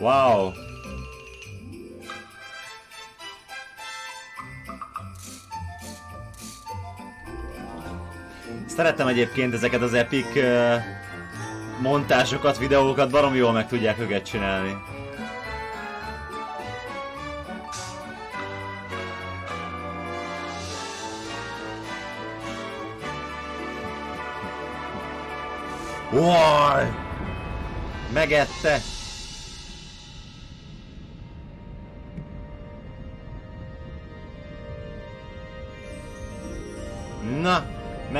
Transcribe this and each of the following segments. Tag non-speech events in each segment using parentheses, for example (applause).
Wow. Szeretem egyébként ezeket az epic uh, montásokat, videókat, barom jól meg tudják őket csinálni. Wow! Megette!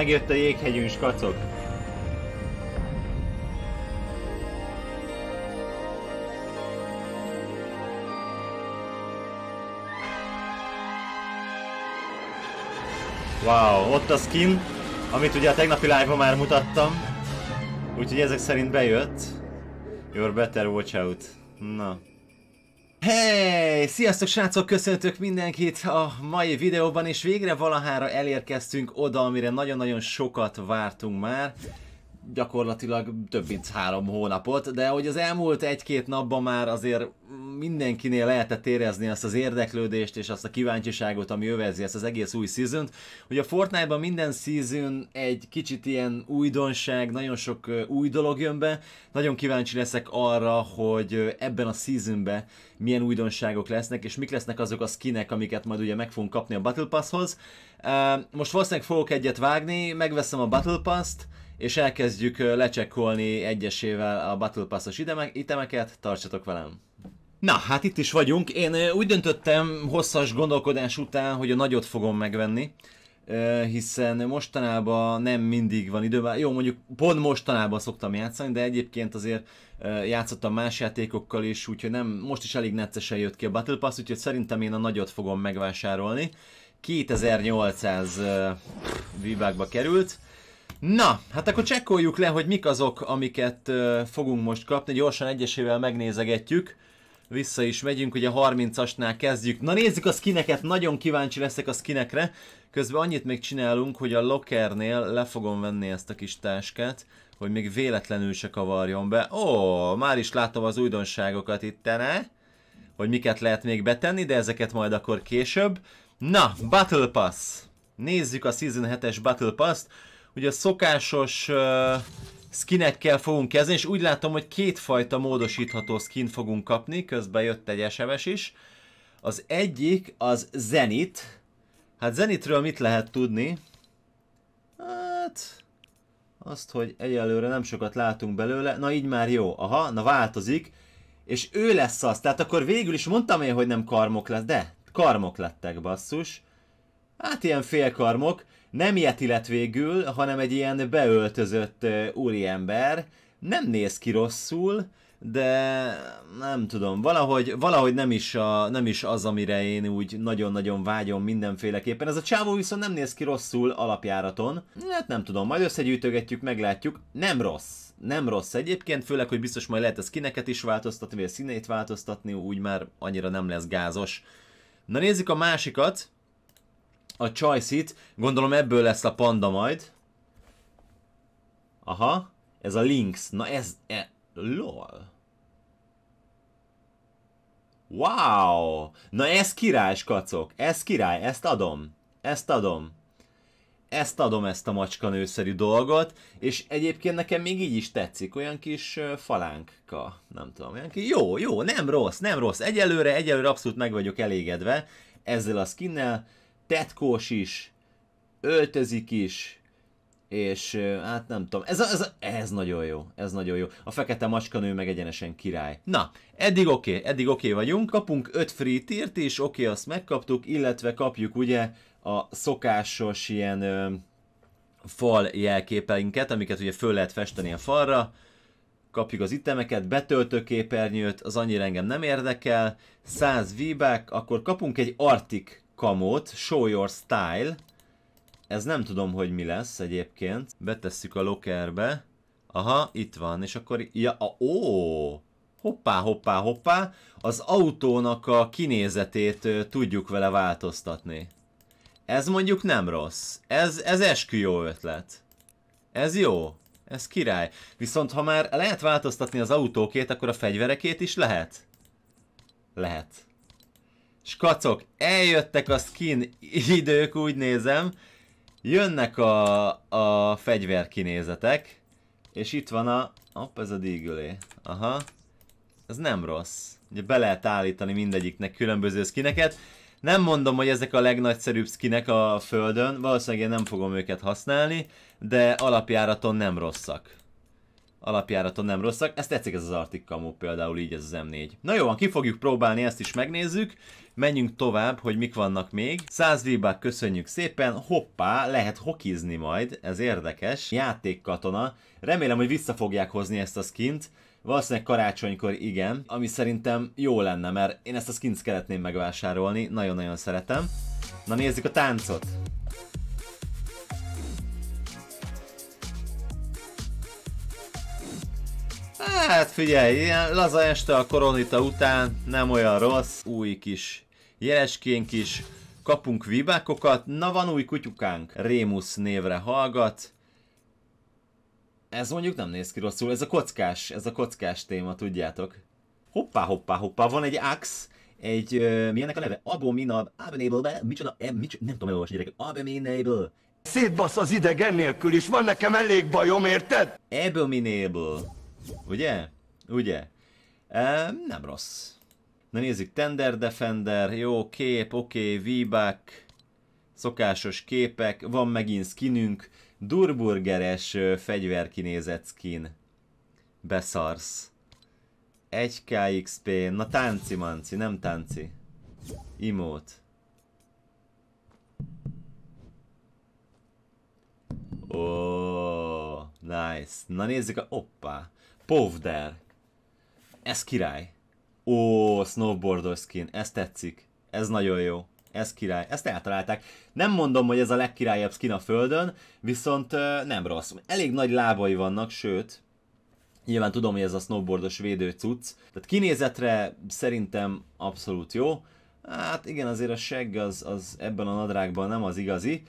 Megjött a jéghegyünk, kacok. Wow, ott a skin, amit ugye a tegnapi live már mutattam. Úgyhogy ezek szerint bejött. Your better watch out. Na. Hey! Sziasztok srácok, köszöntök mindenkit a mai videóban, és végre valahára elérkeztünk oda, amire nagyon-nagyon sokat vártunk már. Gyakorlatilag több mint három hónapot, de hogy az elmúlt egy-két napban már azért mindenkinél lehetett érezni azt az érdeklődést és azt a kíváncsiságot, ami övezi ezt az egész új season -t. Hogy a Fortnite-ban minden season egy kicsit ilyen újdonság, nagyon sok új dolog jön be. Nagyon kíváncsi leszek arra, hogy ebben a seasonben milyen újdonságok lesznek, és mik lesznek azok a skinek, amiket majd ugye meg fogunk kapni a Battle Passhoz. Most valószínűleg fogok egyet vágni, megveszem a Battle Pass-t, és elkezdjük lecsekkolni egyesével a Battle Pass-os itemeket, tartsatok velem! Na, hát itt is vagyunk. Én úgy döntöttem hosszas gondolkodás után, hogy a nagyot fogom megvenni, hiszen mostanában nem mindig van idő. Jó, mondjuk pont mostanában szoktam játszani, de egyébként azért játszottam más játékokkal is, úgyhogy nem, most is elég neccesen jött ki a Battle Pass, úgyhogy szerintem én a nagyot fogom megvásárolni. 2800 vivákba került. Na, hát akkor csekkoljuk le, hogy mik azok, amiket fogunk most kapni. Gyorsan egyesével megnézegetjük vissza is megyünk, ugye 30-asnál kezdjük. Na nézzük a skineket, nagyon kíváncsi leszek a skinekre. Közben annyit még csinálunk, hogy a lockernél le fogom venni ezt a kis táskát, hogy még véletlenül se kavarjon be. Ó, már is látom az újdonságokat itt, ne? hogy miket lehet még betenni, de ezeket majd akkor később. Na, Battle Pass! Nézzük a Season 7-es Battle Pass-t. Ugye a szokásos... Uh skinekkel fogunk kezdeni, és úgy látom, hogy kétfajta módosítható skin fogunk kapni, közben jött egy SMS is. Az egyik az Zenit. Hát Zenitről mit lehet tudni? Hát... Azt, hogy egyelőre nem sokat látunk belőle. Na így már jó. Aha, na változik. És ő lesz az. Tehát akkor végül is mondtam én, hogy nem karmok lesz, de karmok lettek basszus hát ilyen félkarmok, nem yeti lett végül, hanem egy ilyen beöltözött úriember, nem néz ki rosszul, de nem tudom, valahogy, valahogy nem, is a, nem is az, amire én úgy nagyon-nagyon vágyom mindenféleképpen. Ez a csávó viszont nem néz ki rosszul alapjáraton. Hát nem tudom, majd összegyűjtögetjük, meglátjuk. Nem rossz. Nem rossz egyébként, főleg, hogy biztos majd lehet ezt kineket is változtatni, vagy a színeit változtatni, úgy már annyira nem lesz gázos. Na nézzük a másikat a choice-it. Gondolom ebből lesz a panda majd. Aha. Ez a links. Na ez... E, lol. Wow! Na ez király, kacok. Ez király, ezt adom. Ezt adom. Ezt adom ezt a macskanőszerű dolgot, és egyébként nekem még így is tetszik, olyan kis falánkka, nem tudom, olyan kis, jó, jó, nem rossz, nem rossz, egyelőre, egyelőre abszolút meg vagyok elégedve ezzel a skinnel, tetkós is, öltözik is, és hát nem tudom, ez, ez, ez nagyon jó, ez nagyon jó. A fekete nő meg egyenesen király. Na, eddig oké, okay, eddig oké okay vagyunk, kapunk 5 free tirt is, oké, okay, azt megkaptuk, illetve kapjuk ugye a szokásos ilyen ö, fal jelképeinket, amiket ugye föl lehet festeni a falra, kapjuk az itemeket, betöltő képernyőt, az annyira engem nem érdekel, 100 v akkor kapunk egy Arctic kamót, Show Your Style. Ez nem tudom, hogy mi lesz egyébként. Betesszük a lokerbe. Aha, itt van, és akkor... Ja, a, ó! Hoppá, hoppá, hoppá! Az autónak a kinézetét ö, tudjuk vele változtatni. Ez mondjuk nem rossz. Ez, ez eskü jó ötlet. Ez jó. Ez király. Viszont ha már lehet változtatni az autókét, akkor a fegyverekét is lehet? Lehet kacok, eljöttek a skin idők, úgy nézem. Jönnek a, a fegyverkinézetek. És itt van a... Hopp, ez a dígülé. Aha. Ez nem rossz. Ugye be lehet állítani mindegyiknek különböző skineket. Nem mondom, hogy ezek a legnagyszerűbb skinek a földön, valószínűleg én nem fogom őket használni, de alapjáraton nem rosszak alapjáraton nem rosszak. Ezt tetszik ez az Arctic Camo például így ez az M4. Na jó, van, ki fogjuk próbálni, ezt is megnézzük. Menjünk tovább, hogy mik vannak még. 100 vibák, köszönjük szépen, hoppá, lehet hokizni majd, ez érdekes. Játékkatona, remélem, hogy vissza fogják hozni ezt a skint. Valószínűleg karácsonykor igen, ami szerintem jó lenne, mert én ezt a skint szeretném megvásárolni, nagyon-nagyon szeretem. Na nézzük a táncot! Hát figyelj, ilyen laza este a koronita után nem olyan rossz, új kis jeleskénk is, kapunk vibákokat, na van új kutyukánk, Rémus névre hallgat, ez mondjuk nem néz ki rosszul, ez a kockás, ez a kockás téma, tudjátok. Hoppá, hoppá, hoppá, van egy ax, egy, uh, mi a neve? Abominab, Abominable, micsoda, e, mic, nem tudom elolvasni gyerekek, Abominable. Szétbasz az idegen nélkül is, van nekem elég bajom, érted? Abominable. Ugye? Ugye? E, nem rossz. Na nézzük, Tender Defender, jó kép, oké, okay, V-back, szokásos képek, van megint skinünk, durburgeres fegyverkinézet skin. Beszarsz. 1 KXP, na tánci manci, nem tánci. Imót. Nice. Na nézzük a... Oppá. Povder. Ez király. Ó, snowboardos skin. Ez tetszik. Ez nagyon jó. Ez király. Ezt eltalálták. Nem mondom, hogy ez a legkirályabb skin a földön, viszont nem rossz. Elég nagy lábai vannak, sőt, nyilván tudom, hogy ez a snowboardos védő cucc. Tehát kinézetre szerintem abszolút jó. Hát igen, azért a segg az, az ebben a nadrágban nem az igazi,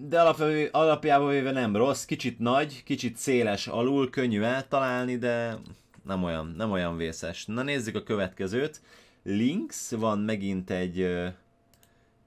de alapjában, véve nem rossz, kicsit nagy, kicsit széles alul, könnyű eltalálni, de nem olyan, nem olyan vészes. Na nézzük a következőt. Links, van megint egy...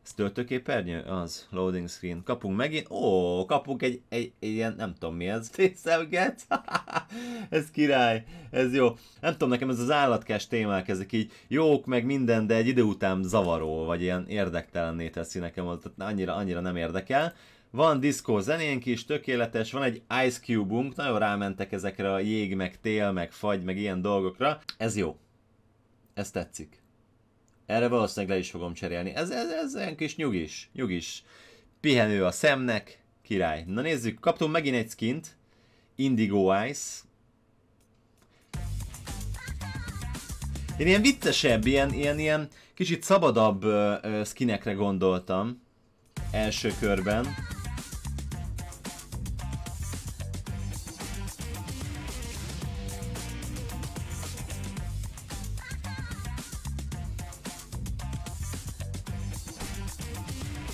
Ez töltőképernyő? Az, loading screen. Kapunk megint, ó, kapunk egy, egy, egy ilyen, nem tudom mi ez, tészelget? (laughs) (laughs) ez király, ez jó. Nem tudom, nekem ez az állatkás témák, ezek így jók, meg minden, de egy idő után zavaró, vagy ilyen érdektelenné teszi nekem, tehát annyira, annyira nem érdekel. Van diszkó zenénk is, tökéletes, van egy Ice Cube-unk, nagyon rámentek ezekre a jég, meg tél, meg fagy, meg ilyen dolgokra. Ez jó. Ez tetszik. Erre valószínűleg le is fogom cserélni. Ez, ez, ez egy kis nyugis, nyugis. Pihenő a szemnek, király. Na nézzük, kaptunk megint egy skint. Indigo Ice. Én ilyen viccesebb, ilyen, ilyen, ilyen kicsit szabadabb ö, ö, skinekre gondoltam első körben.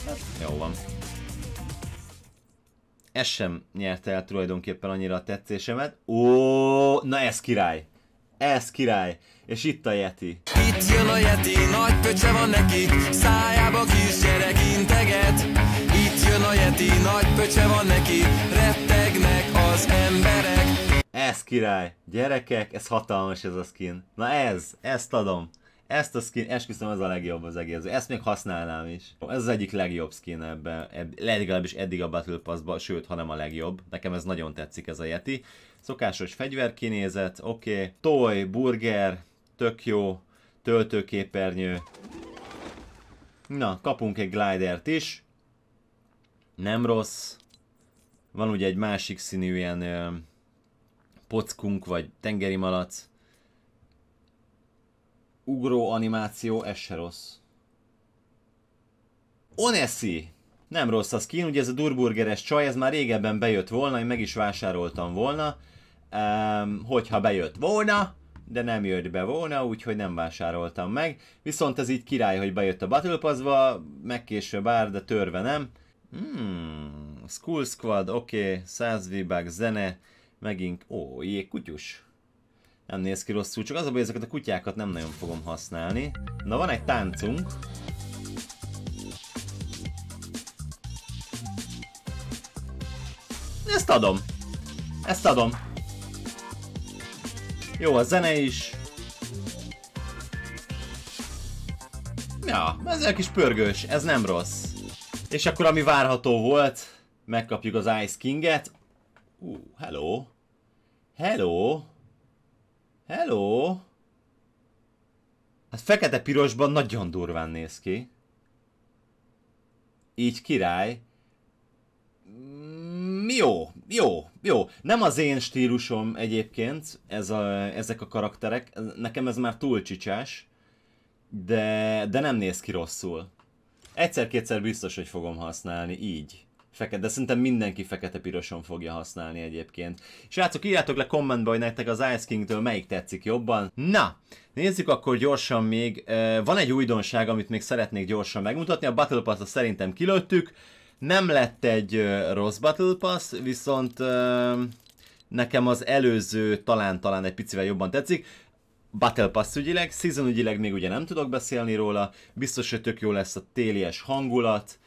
Hát, jó van. Ez sem nyerte el tulajdonképpen annyira a tetszésemet. Ó, na ez király! Ez király! És itt a Yeti. Itt jön a Yeti, nagy pöcse van neki, szájába kis gyerek integet. Itt jön a Yeti, nagy pöcse van neki, rettegnek az emberek. Ez király! Gyerekek, ez hatalmas ez a skin. Na ez, ezt adom ezt a skin, esküszöm ez a legjobb az egész. Ezt még használnám is. Ez az egyik legjobb skin ebben, eb, legalábbis eddig a Battle pass ba sőt, hanem a legjobb. Nekem ez nagyon tetszik ez a Yeti. Szokásos fegyverkinézet, oké. Okay. Toy, burger, tök jó, töltőképernyő. Na, kapunk egy glidert is. Nem rossz. Van ugye egy másik színű ilyen ö, pockunk, vagy tengeri malac ugró animáció, ez se rossz. Oneszi! Nem rossz a skin, ugye ez a durburgeres csaj, ez már régebben bejött volna, én meg is vásároltam volna. Um, hogyha bejött volna, de nem jött be volna, úgyhogy nem vásároltam meg. Viszont ez így király, hogy bejött a Battle Pass-ba, megkéső bár, de törve nem. Hmm, School Squad, oké, okay, 100 v zene, megint, ó, jé, kutyus. Nem néz ki rosszul, csak az a baj, ezeket a kutyákat nem nagyon fogom használni. Na van egy táncunk. Ezt adom. Ezt adom. Jó a zene is. Ja, ez egy kis pörgős, ez nem rossz. És akkor ami várható volt, megkapjuk az Ice Kinget. et uh, hello. Hello. Hello! Hát fekete-pirosban nagyon durván néz ki. Így király. Mm, jó, jó, jó. Nem az én stílusom egyébként ez a, ezek a karakterek. Nekem ez már túl csicsás. De, de nem néz ki rosszul. Egyszer-kétszer biztos, hogy fogom használni így fekete, de szerintem mindenki fekete-piroson fogja használni egyébként. Srácok, írjátok le kommentbe, hogy nektek az Ice King-től melyik tetszik jobban. Na, nézzük akkor gyorsan még, eh, van egy újdonság, amit még szeretnék gyorsan megmutatni, a Battle Pass-t szerintem kilőttük, nem lett egy eh, rossz Battle Pass, viszont eh, nekem az előző talán-talán egy picivel jobban tetszik. Battle Pass ügyileg, season ügyileg még ugye nem tudok beszélni róla, biztos, hogy tök jó lesz a télies hangulat,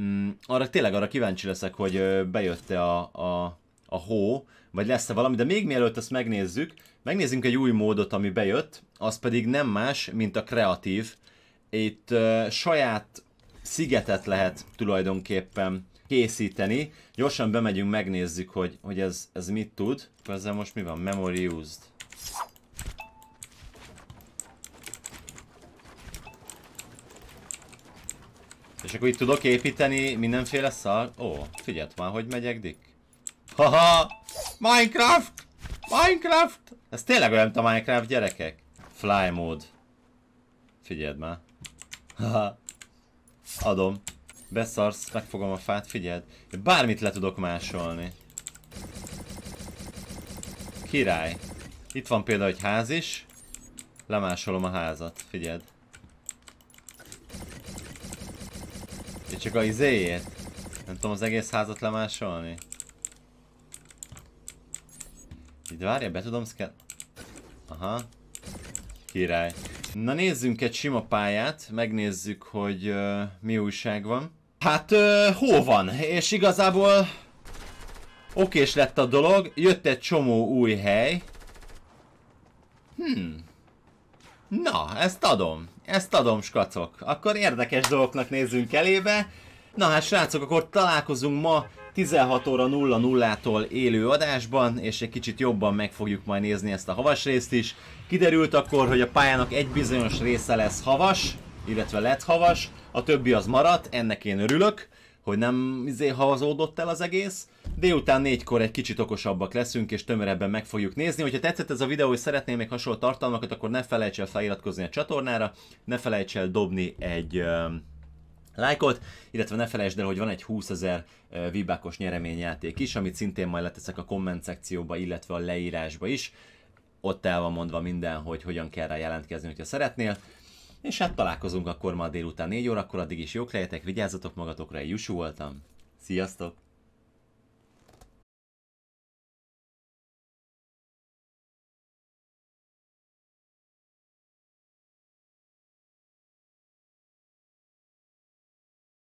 Mm, arra tényleg arra kíváncsi leszek, hogy bejött-e a, a, a hó, vagy lesz-e valami, de még mielőtt ezt megnézzük, megnézzünk egy új módot, ami bejött, az pedig nem más, mint a kreatív. Itt ö, saját szigetet lehet tulajdonképpen készíteni. Gyorsan bemegyünk, megnézzük, hogy, hogy ez, ez mit tud. Ezzel most mi van? Memory used. És akkor itt tudok építeni mindenféle szar... Ó, figyeld már, hogy megyek, Dick. Haha! Minecraft! Minecraft! Ez tényleg olyan, mint a Minecraft, gyerekek. Fly mode. Figyeld már. Haha. Adom. Beszarsz, megfogom a fát, figyeld. Bármit le tudok másolni. Király. Itt van például egy ház is. Lemásolom a házat, figyeld. És csak a izéjét. Nem tudom az egész házat lemásolni. Itt várja, be tudom szke... Aha. Király. Na nézzünk egy sima pályát, megnézzük, hogy uh, mi újság van. Hát, uh, hó van? És igazából okés lett a dolog, jött egy csomó új hely. Hmm, Na, ezt adom. Ezt adom, skacok. Akkor érdekes dolgoknak nézzünk elébe. Na hát srácok, akkor találkozunk ma 16 óra 00-tól élő adásban, és egy kicsit jobban meg fogjuk majd nézni ezt a havas részt is. Kiderült akkor, hogy a pályának egy bizonyos része lesz havas, illetve lett havas, a többi az maradt, ennek én örülök hogy nem izé hazódott el az egész. Délután négykor egy kicsit okosabbak leszünk, és tömörebben meg fogjuk nézni. Hogyha tetszett ez a videó, és szeretnél még hasonló tartalmakat, akkor ne felejts el feliratkozni a csatornára, ne felejts el dobni egy um, lájkot, illetve ne felejtsd el, hogy van egy 20 ezer vibákos nyereményjáték is, amit szintén majd leteszek a komment szekcióba, illetve a leírásba is. Ott el van mondva minden, hogy hogyan kell rá jelentkezni, hogyha szeretnél. És hát találkozunk akkor ma délután 4 órakor, addig is jók lehetek, vigyázzatok magatokra, én Jussu voltam. Sziasztok!